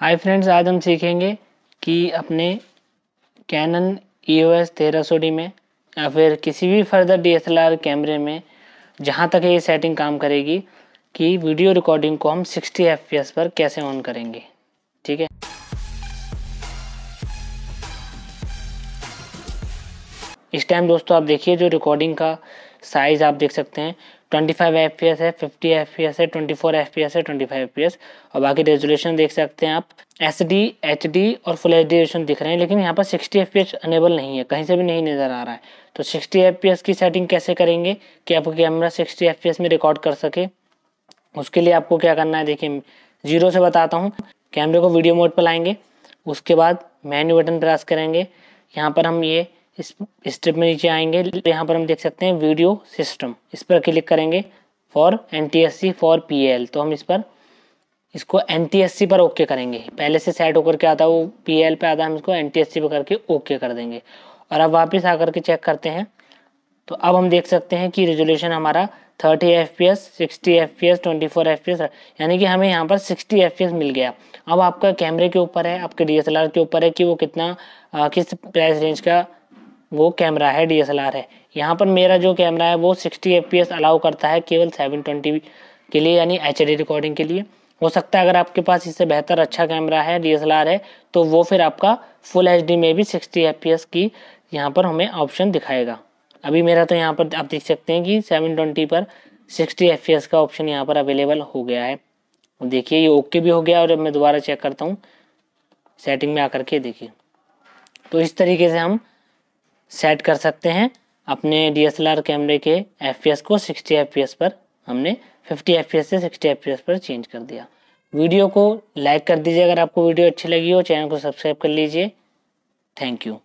hi friends आज हम सीखेंगे कि अपने कैनन ई ओ एस तेरह सौ डी में या फिर किसी भी further D S L R कैमरे में जहाँ तक ये सेटिंग काम करेगी कि वीडियो रिकॉर्डिंग को हम 60 एफ पी एस पर कैसे ऑन करेंगे ठीक है इस टाइम दोस्तों आप देखिए जो रिकॉर्डिंग का साइज आप देख सकते हैं 25 फाइव है 50 एफ है 24 फोर एफ है 25 फाइव और बाकी रेजोल्यूशन देख सकते हैं आप एस डी एच डी और फुल एच डी दिख रहे हैं लेकिन यहाँ पर 60 एफ अनेबल नहीं है कहीं से भी नहीं नज़र आ रहा है तो 60 एफ की सेटिंग कैसे करेंगे कि आपका कैमरा 60 एफ में रिकॉर्ड कर सके उसके लिए आपको क्या करना है देखिए जीरो से बताता हूँ कैमरे को वीडियो मोड पर लाएंगे उसके बाद मेन्यू बटन प्रेस करेंगे यहाँ पर हम ये इस स्टेप में नीचे आएंगे तो यहाँ पर हम देख सकते हैं वीडियो सिस्टम इस पर क्लिक करेंगे for N T S C for P L तो हम इस पर इसको एन टी एस सी पर ओके करेंगे पहले से सेट होकर के आता वो पी एल पे आता हम इसको एन टी एस सी पर करके ओके कर देंगे और अब वापस आकर के चेक करते हैं तो अब हम देख सकते हैं कि रेजोल्यूशन हमारा thirty F P S sixty F P S twenty four F P S यानी कि हमें यहाँ पर सिक्सटी एफ पी एस मिल गया अब आपका कैमरे के ऊपर है आपके डी एस एल आर के ऊपर है कि वो कितना आ, किस प्राइस रेंज का वो कैमरा है डी है यहाँ पर मेरा जो कैमरा है वो 60 एफ अलाउ करता है केवल 720 के लिए यानी एच रिकॉर्डिंग के लिए हो सकता है अगर आपके पास इससे बेहतर अच्छा कैमरा है डी है तो वो फिर आपका फुल एच में भी सिक्सटी एफ की यहाँ पर हमें ऑप्शन दिखाएगा अभी मेरा तो यहाँ पर आप देख सकते हैं कि ट्वेंटी पर सिक्सटी एफ का ऑप्शन यहाँ पर अवेलेबल हो गया है देखिए ये ओके भी हो गया और अब मैं दोबारा चेक करता हूँ सेटिंग में आकर के देखिए तो इस तरीके से हम सेट कर सकते हैं अपने डी कैमरे के एफ को 60 एफ पर हमने 50 एफ से 60 एफ पर चेंज कर दिया वीडियो को लाइक कर दीजिए अगर आपको वीडियो अच्छी लगी हो चैनल को सब्सक्राइब कर लीजिए थैंक यू